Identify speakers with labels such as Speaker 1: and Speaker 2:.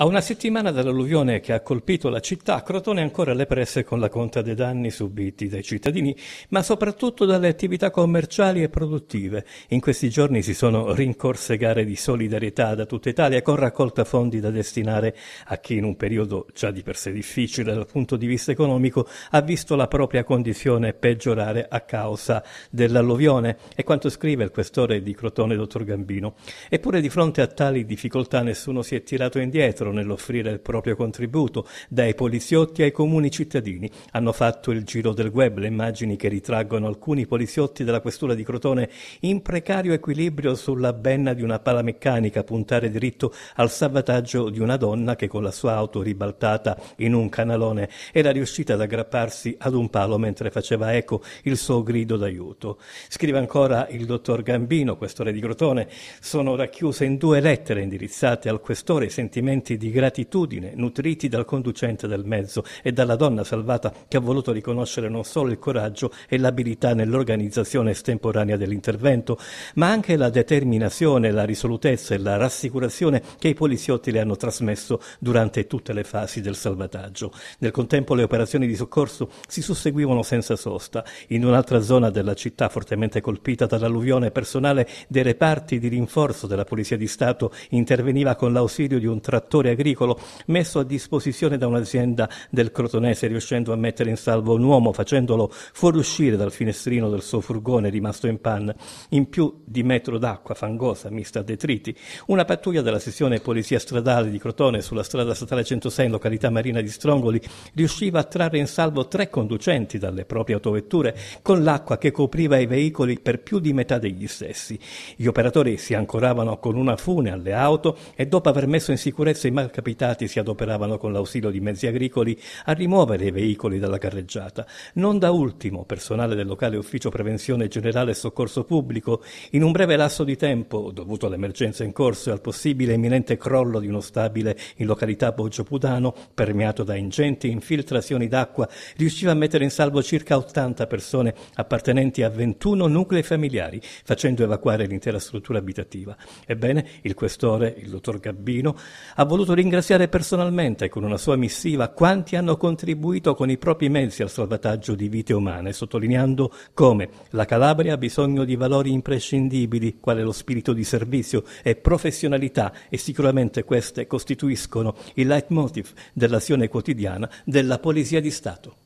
Speaker 1: A una settimana dall'alluvione che ha colpito la città, Crotone è ancora alle presse con la conta dei danni subiti dai cittadini, ma soprattutto dalle attività commerciali e produttive. In questi giorni si sono rincorse gare di solidarietà da tutta Italia con raccolta fondi da destinare a chi in un periodo già di per sé difficile dal punto di vista economico ha visto la propria condizione peggiorare a causa dell'alluvione. È quanto scrive il questore di Crotone, dottor Gambino. Eppure di fronte a tali difficoltà nessuno si è tirato indietro libero nell'offrire il proprio contributo, dai poliziotti ai comuni cittadini. Hanno fatto il giro del web le immagini che ritraggono alcuni poliziotti della questura di Crotone in precario equilibrio sulla benna di una pala palameccanica puntare diritto al salvataggio di una donna che con la sua auto ribaltata in un canalone era riuscita ad aggrapparsi ad un palo mentre faceva eco il suo grido d'aiuto. Scrive ancora il dottor Gambino, questore di Crotone, sono racchiuse in due lettere indirizzate al questore i sentimenti di gratitudine nutriti dal conducente del mezzo e dalla donna salvata che ha voluto riconoscere non solo il coraggio e l'abilità nell'organizzazione estemporanea dell'intervento, ma anche la determinazione, la risolutezza e la rassicurazione che i poliziotti le hanno trasmesso durante tutte le fasi del salvataggio. Nel contempo le operazioni di soccorso si susseguivano senza sosta. In un'altra zona della città fortemente colpita dall'alluvione personale dei reparti di rinforzo della Polizia di Stato interveniva con l'ausilio di un trattore settore agricolo messo a disposizione da un'azienda del Crotonese riuscendo a mettere in salvo un uomo facendolo fuoriuscire dal finestrino del suo furgone rimasto in panne in più di metro d'acqua fangosa mista a detriti. Una pattuglia della sezione Polizia Stradale di Crotone sulla strada statale 106 in località Marina di Strongoli riusciva a trarre in salvo tre conducenti dalle proprie autovetture con l'acqua che copriva i veicoli per più di metà degli stessi. Gli operatori si ancoravano con una fune alle auto e dopo aver messo in sicurezza i malcapitati si adoperavano con l'ausilio di mezzi agricoli a rimuovere i veicoli dalla carreggiata. Non da ultimo, personale del locale ufficio prevenzione generale e soccorso pubblico, in un breve lasso di tempo, dovuto all'emergenza in corso e al possibile imminente crollo di uno stabile in località Boggio Pudano, permeato da ingenti infiltrazioni d'acqua, riusciva a mettere in salvo circa 80 persone appartenenti a 21 nuclei familiari, facendo evacuare l'intera struttura abitativa. Ebbene, il questore, il dottor Gabbino, ha voluto voluto ringraziare personalmente con una sua missiva quanti hanno contribuito con i propri mezzi al salvataggio di vite umane, sottolineando come la Calabria ha bisogno di valori imprescindibili, quale lo spirito di servizio e professionalità, e sicuramente queste costituiscono il leitmotiv dell'azione quotidiana della Polizia di Stato.